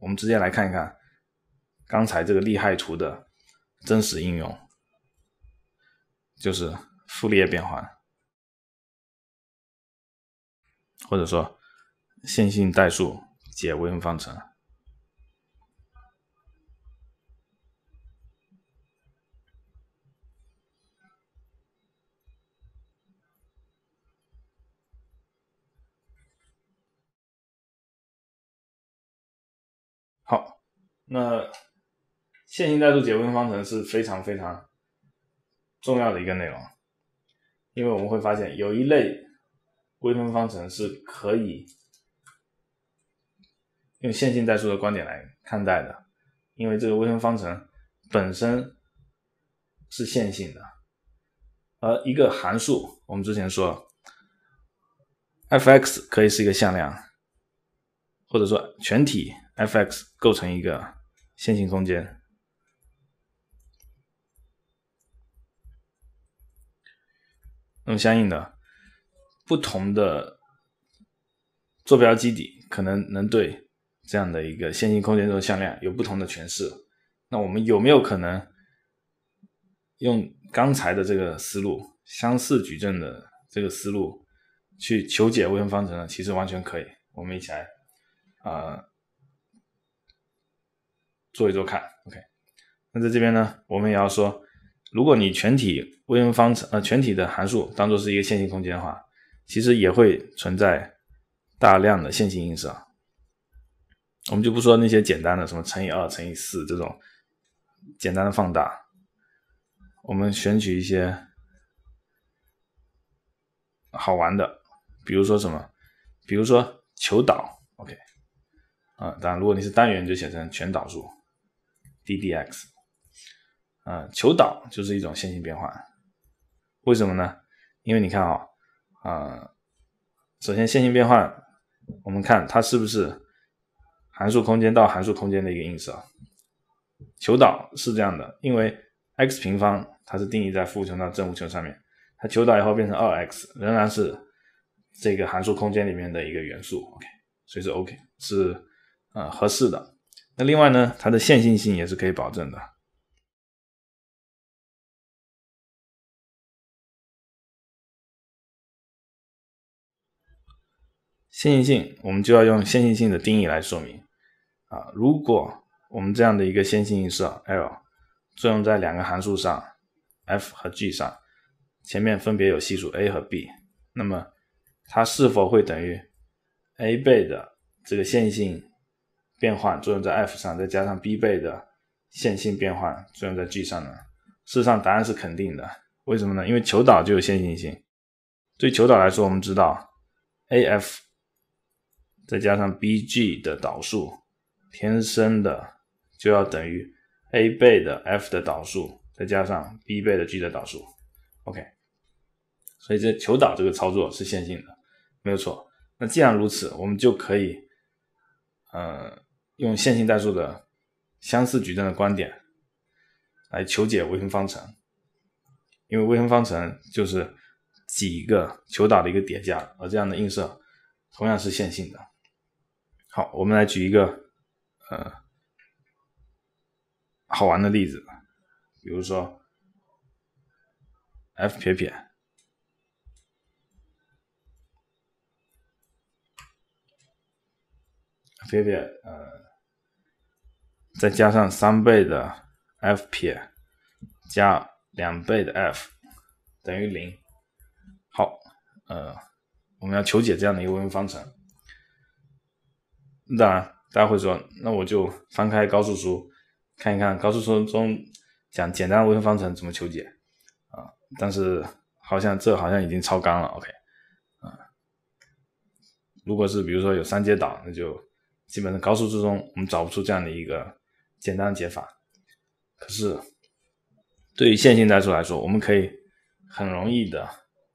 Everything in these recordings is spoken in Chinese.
我们直接来看一看刚才这个利害图的真实应用，就是傅立叶变换，或者说线性代数解微分方程。好，那线性代数微分方程是非常非常重要的一个内容，因为我们会发现有一类微分方程是可以用线性代数的观点来看待的，因为这个微分方程本身是线性的，而一个函数，我们之前说 f(x) 可以是一个向量，或者说全体。f(x) 构成一个线性空间，那么相应的不同的坐标基底可能能对这样的一个线性空间中的向量有不同的诠释。那我们有没有可能用刚才的这个思路，相似矩阵的这个思路去求解微分方程呢？其实完全可以，我们一起来啊。做一做看，OK。那在这边呢，我们也要说，如果你全体微分方程，呃，全体的函数当做是一个线性空间的话，其实也会存在大量的线性因子。我们就不说那些简单的什么乘以二、乘以四这种简单的放大，我们选取一些好玩的，比如说什么，比如说求导，OK。啊，当然如果你是单元，就写成全导数。d d x，呃，求导就是一种线性变换，为什么呢？因为你看啊，呃，首先线性变换，我们看它是不是函数空间到函数空间的一个映射。求导是这样的，因为 x 平方它是定义在负无穷到正无穷上面，它求导以后变成二 x，仍然是这个函数空间里面的一个元素。OK，所以是 OK 是呃合适的。那另外呢，它的线性性也是可以保证的。线性性，我们就要用线性性的定义来说明啊。如果我们这样的一个线性映射 L 作用在两个函数上，f 和 g 上，前面分别有系数 a 和 b，那么它是否会等于 a 倍的这个线性？变换作用在 f 上，再加上 b 倍的线性变换作用在 g 上呢？事实上，答案是肯定的。为什么呢？因为求导就有线性性。对求导来说，我们知道 a f 再加上 b g 的导数，天生的就要等于 a 倍的 f 的导数再加上 b 倍的 g 的导数。OK，所以这求导这个操作是线性的，没有错。那既然如此，我们就可以，呃。用线性代数的相似矩阵的观点来求解微分方程，因为微分方程就是几个求导的一个叠加，而这样的映射同样是线性的。好，我们来举一个呃好玩的例子，比如说 f 撇撇，f 撇呃。再加上三倍的 f 撇加两倍的 f 等于零。好，呃，我们要求解这样的一个微分方程。当然，大家会说，那我就翻开高数书看一看高数书中讲简单的微分方程怎么求解啊？但是好像这好像已经超纲了。OK，啊，如果是比如说有三阶导，那就基本上高数之中我们找不出这样的一个。简单解法，可是对于线性代数来说，我们可以很容易的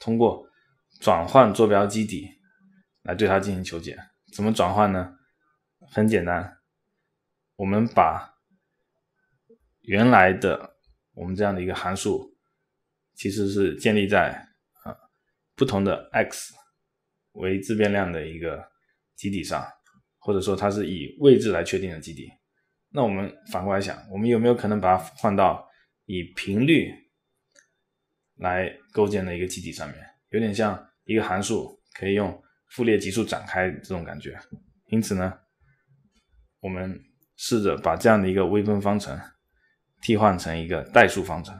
通过转换坐标基底来对它进行求解。怎么转换呢？很简单，我们把原来的我们这样的一个函数，其实是建立在啊不同的 x 为自变量的一个基底上，或者说它是以位置来确定的基底。那我们反过来想，我们有没有可能把它换到以频率来构建的一个基底上面？有点像一个函数可以用傅列级数展开这种感觉。因此呢，我们试着把这样的一个微分方程替换成一个代数方程，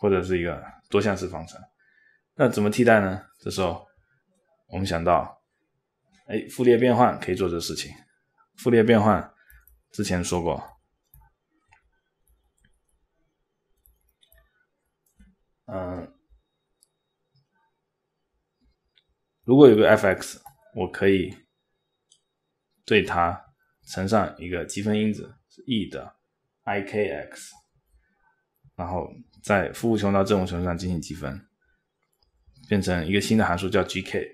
或者是一个多项式方程。那怎么替代呢？这时候我们想到，哎，傅列变换可以做这事情。傅立叶变换之前说过，嗯，如果有个 f(x)，我可以对它乘上一个积分因子 e 的 ikx，然后在负无穷到正无穷上进行积分，变成一个新的函数叫 gk。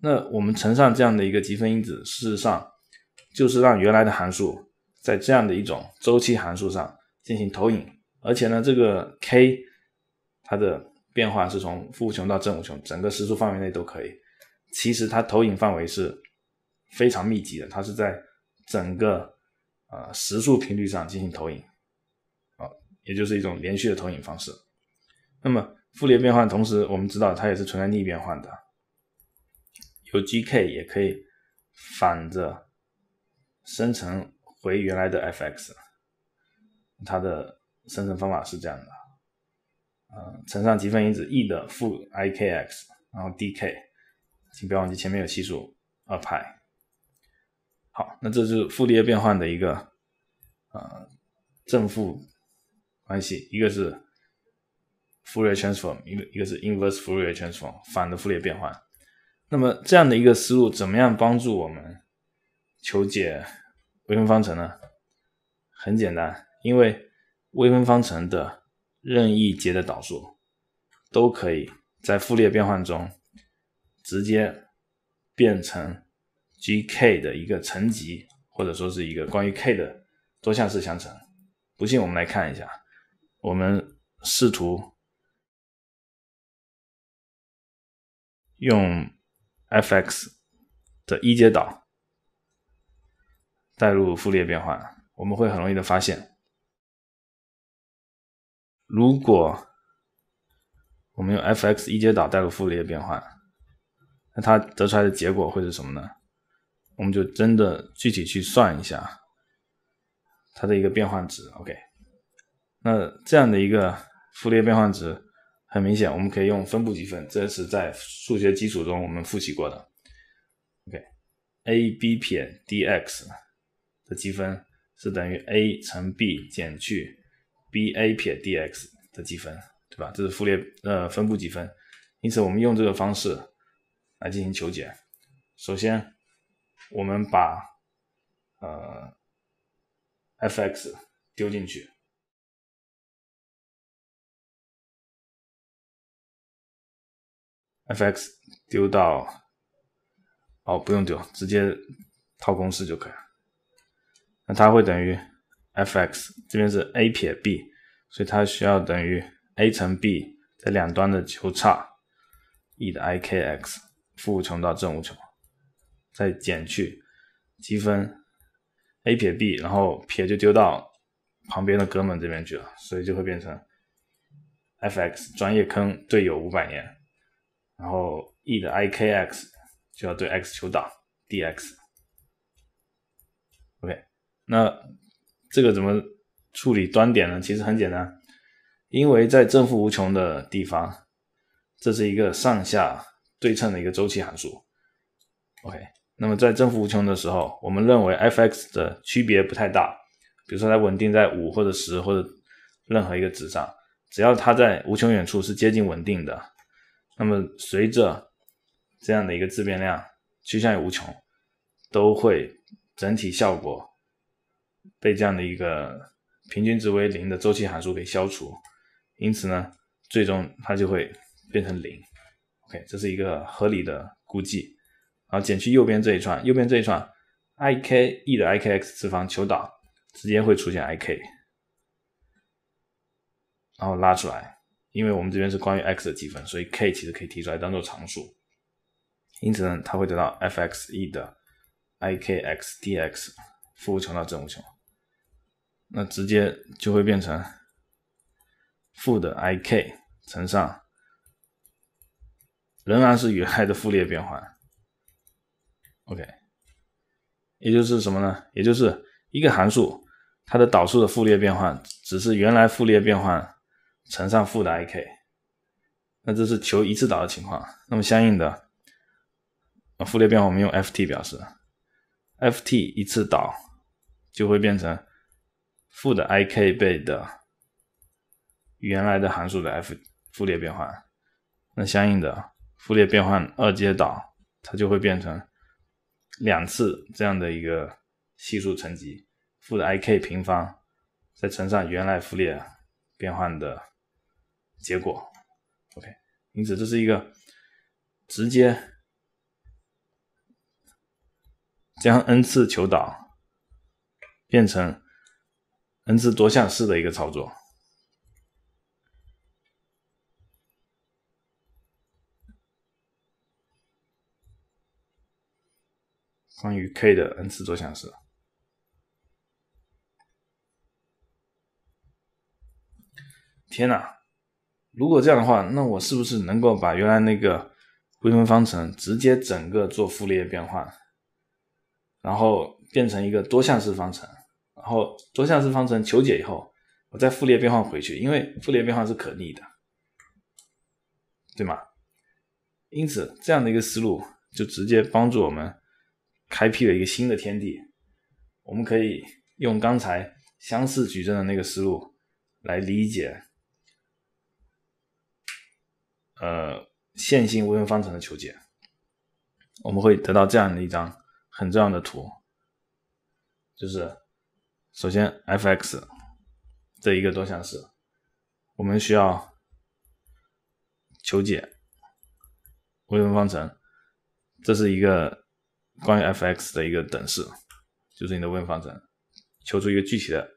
那我们乘上这样的一个积分因子，事实上。就是让原来的函数在这样的一种周期函数上进行投影，而且呢，这个 k 它的变化是从负无穷到正无穷，整个实数范围内都可以。其实它投影范围是非常密集的，它是在整个呃实数频率上进行投影，啊，也就是一种连续的投影方式。那么傅立变换，同时我们知道它也是存在逆变换的，由 g k 也可以反着。生成回原来的 f(x)，它的生成方法是这样的，呃，乘上积分因子 e 的负 ikx，然后 dk，请不要忘记前面有系数二派。好，那这是傅立叶变换的一个啊正负关系，一个是 Fourier transform，一个一个是 inverse Fourier transform，反的傅立叶变换。那么这样的一个思路，怎么样帮助我们？求解微分方程呢，很简单，因为微分方程的任意阶的导数都可以在傅立叶变换中直接变成 g k 的一个乘积，或者说是一个关于 k 的多项式相乘。不信，我们来看一下，我们试图用 f x 的一阶导。代入傅立叶变换，我们会很容易的发现，如果我们用 f x 一阶导代入傅立叶变换，那它得出来的结果会是什么呢？我们就真的具体去算一下它的一个变换值。OK，那这样的一个傅立叶变换值，很明显我们可以用分布积分，这是在数学基础中我们复习过的。OK，a b 撇 dx。的积分是等于 a 乘 b 减去 b a 撇 dx 的积分，对吧？这是复列呃分布积分，因此我们用这个方式来进行求解。首先，我们把呃 f x 丢进去，f x 丢到哦，不用丢，直接套公式就可以了。那它会等于 f(x)，这边是 a 撇 b，所以它需要等于 a 乘 b 在两端的求差 e 的 ikx 负无穷到正无穷，再减去积分 a 撇 b，然后撇就丢到旁边的哥们这边去了，所以就会变成 f(x) 专业坑队友五百年，然后 e 的 ikx 就要对 x 求导 dx。那这个怎么处理端点呢？其实很简单，因为在正负无穷的地方，这是一个上下对称的一个周期函数。OK，那么在正负无穷的时候，我们认为 f(x) 的区别不太大，比如说它稳定在五或者十或者任何一个值上，只要它在无穷远处是接近稳定的，那么随着这样的一个自变量趋向于无穷，都会整体效果。被这样的一个平均值为零的周期函数给消除，因此呢，最终它就会变成零。OK，这是一个合理的估计。然后减去右边这一串，右边这一串 i k e 的 i k x 次方求导，直接会出现 i k，然后拉出来，因为我们这边是关于 x 的积分，所以 k 其实可以提出来当做常数。因此呢，它会得到 f x e 的 i k x d x 负无穷到正无穷。那直接就会变成负的 i k 乘上，仍然是与 i 的傅立叶变换。OK，也就是什么呢？也就是一个函数它的导数的傅立叶变换，只是原来傅立叶变换乘上负的 i k。那这是求一次导的情况。那么相应的，傅立叶变换我们用 F t 表示，F t 一次导就会变成。负的 i k 倍的原来的函数的 f 傅列变换，那相应的傅列变换二阶导，它就会变成两次这样的一个系数乘积，负的 i k 平方再乘上原来傅列变换的结果。OK，因此这是一个直接将 n 次求导变成。n 次多项式的一个操作，关于 k 的 n 次多项式。天哪！如果这样的话，那我是不是能够把原来那个微分方程直接整个做傅立叶变换，然后变成一个多项式方程？然后多项式方程求解以后，我再复列变换回去，因为复列变换是可逆的，对吗？因此这样的一个思路就直接帮助我们开辟了一个新的天地。我们可以用刚才相似矩阵的那个思路来理解，呃，线性微分方程的求解。我们会得到这样的一张很重要的图，就是。首先，f(x) 这一个多项式，我们需要求解微分方程。这是一个关于 f(x) 的一个等式，就是你的微分方程，求出一个具体的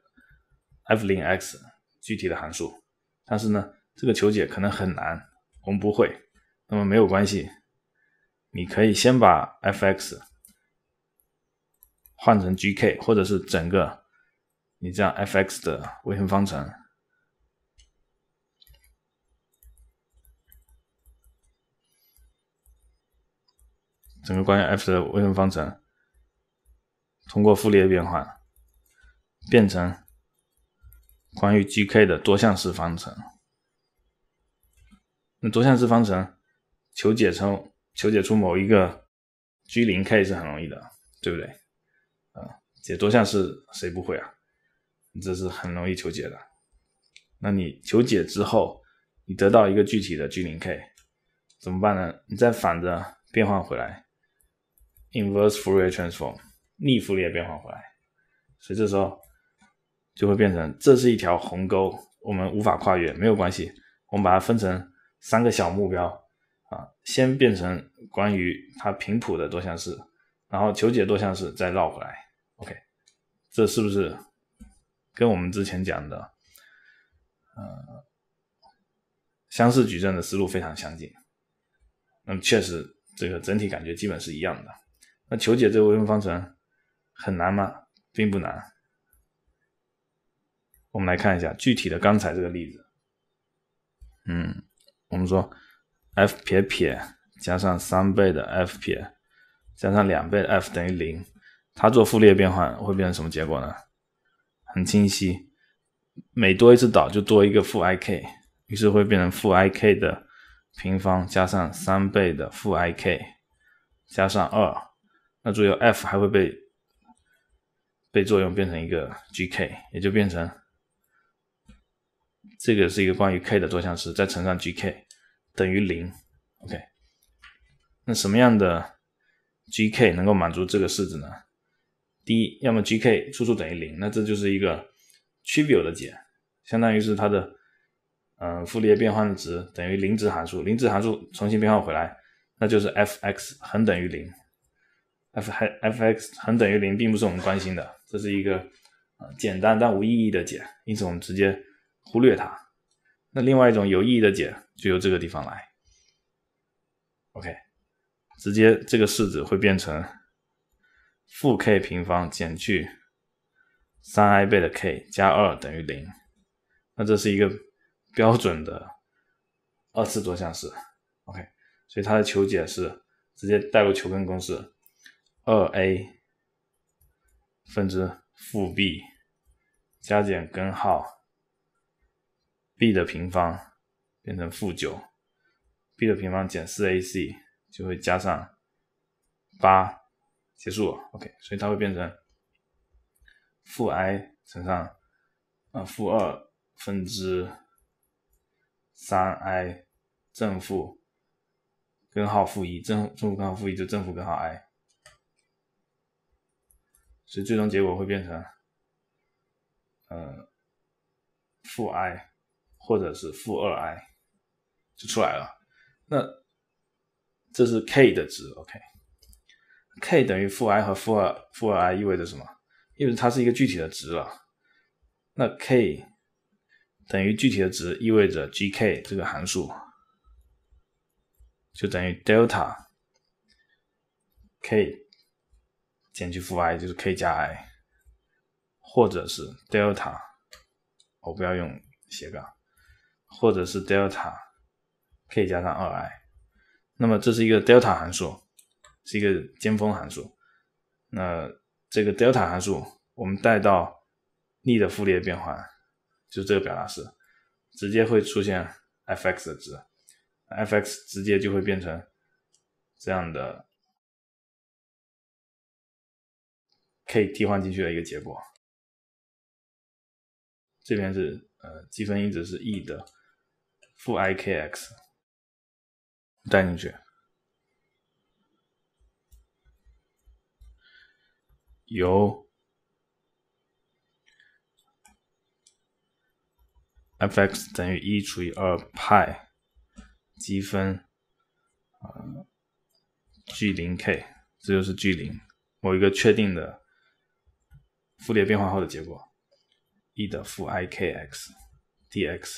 f 零 x 具体的函数。但是呢，这个求解可能很难，我们不会。那么没有关系，你可以先把 f(x) 换成 gk，或者是整个。你这样，f(x) 的微分方程，整个关于 f 的微分方程，通过傅立叶变换，变成关于 g(k) 的多项式方程。那多项式方程求解成求解出某一个 g 零 k 是很容易的，对不对？啊，解多项式谁不会啊？这是很容易求解的。那你求解之后，你得到一个具体的 g 零 k，怎么办呢？你再反着变换回来，inverse Fourier transform 逆傅里叶变换回来。所以这时候就会变成，这是一条鸿沟，我们无法跨越。没有关系，我们把它分成三个小目标啊，先变成关于它频谱的多项式，然后求解多项式，再绕回来。OK，这是不是？跟我们之前讲的，嗯，相似矩阵的思路非常相近。那么确实，这个整体感觉基本是一样的。那求解这个微分方程很难吗？并不难。我们来看一下具体的刚才这个例子。嗯，我们说 f 撇撇加上三倍的 f 撇加上两倍的 f 等于零，它做傅列变换会变成什么结果呢？很清晰，每多一次导就多一个负 i k，于是会变成负 i k 的平方加上三倍的负 i k 加上二，那注意 f 还会被被作用变成一个 g k，也就变成这个是一个关于 k 的多项式，再乘上 g k 等于零，OK，那什么样的 g k 能够满足这个式子呢？第一，要么 G K 出处等于零，那这就是一个 trivial 的解，相当于是它的，嗯，傅立叶变换的值等于零值函数，零值函数重新变换回来，那就是 f x 恒等于零，f 还 f x 恒等于零，并不是我们关心的，这是一个呃、简单但无意义的解，因此我们直接忽略它。那另外一种有意义的解就由这个地方来，OK，直接这个式子会变成。负 k 平方减去三 i 倍的 k 加二等于零，那这是一个标准的二次多项式。OK，所以它的求解是直接代入求根公式，二 a 分之负 b 加减根号 b 的平方，变成负九，b 的平方减四 ac 就会加上八。结束，OK，所以它会变成负 i 乘上呃负二分之三 i 正负根号负一正正负根号负一就正负根号 i，所以最终结果会变成呃负 i 或者是负二 i 就出来了，那这是 k 的值，OK。k 等于负 i 和负二负二 i 意味着什么？意味着它是一个具体的值了。那 k 等于具体的值，意味着 gk 这个函数就等于 delta k 减去负 i，就是 k 加 i，或者是 delta，我不要用斜杠，或者是 delta k 加上二 i。那么这是一个 delta 函数。是一个尖峰函数，那这个德尔塔函数，我们带到逆的傅立叶变换，就这个表达式，直接会出现 f x 的值，f x 直接就会变成这样的，可以替换进去的一个结果。这边是呃积分因子是 e 的负 i k x，带进去。由 f(x) 等于一除以二派积分啊 g 零 k，这就是 g 零某一个确定的傅里叶变换后的结果 e 的负 ikx dx。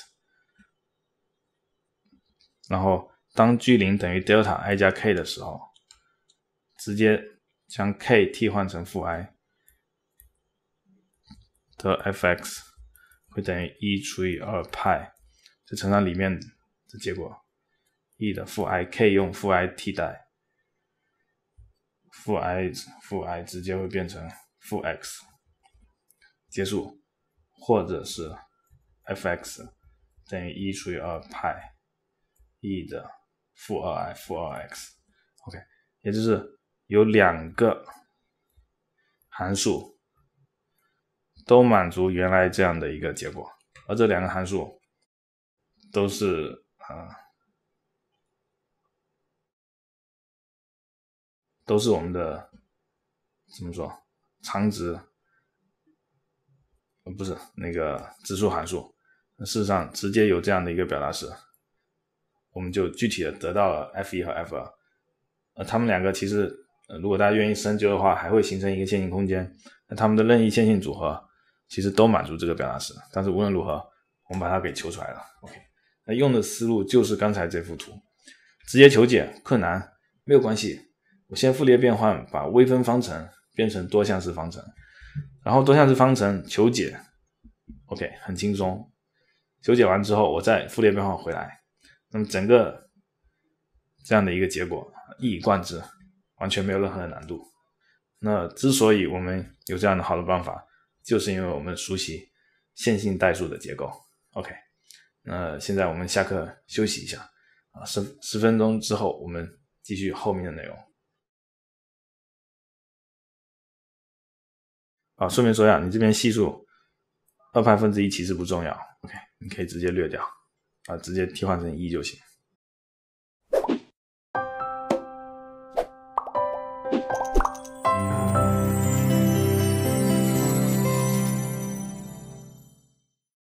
然后当 g 零等于 delta i 加 k 的时候，直接。将 k 替换成负 i，的 f(x) 会等于一除以二派，再乘上里面的结果，e 的负 i k 用负 i 替代，负 i 负 i 直接会变成负 x，结束，或者是 f(x) 等于一除以二派 e 的负二 i 负二 x，OK，也就是。有两个函数都满足原来这样的一个结果，而这两个函数都是啊，都是我们的怎么说常值？呃，不是那个指数函数。事实上，直接有这样的一个表达式，我们就具体的得到了 f1 和 f2。呃，它们两个其实。呃，如果大家愿意深究的话，还会形成一个线性空间。那它们的任意线性组合，其实都满足这个表达式。但是无论如何，我们把它给求出来了。OK，那用的思路就是刚才这幅图，直接求解困难没有关系，我先傅立变换把微分方程变成多项式方程，然后多项式方程求解，OK，很轻松。求解完之后，我再傅立变换回来，那么整个这样的一个结果一以贯之。完全没有任何的难度。那之所以我们有这样的好的办法，就是因为我们熟悉线性代数的结构。OK，那现在我们下课休息一下啊，十十分钟之后我们继续后面的内容。啊，顺便说一下，你这边系数二派分之一其实不重要，OK，你可以直接略掉啊，直接替换成一就行。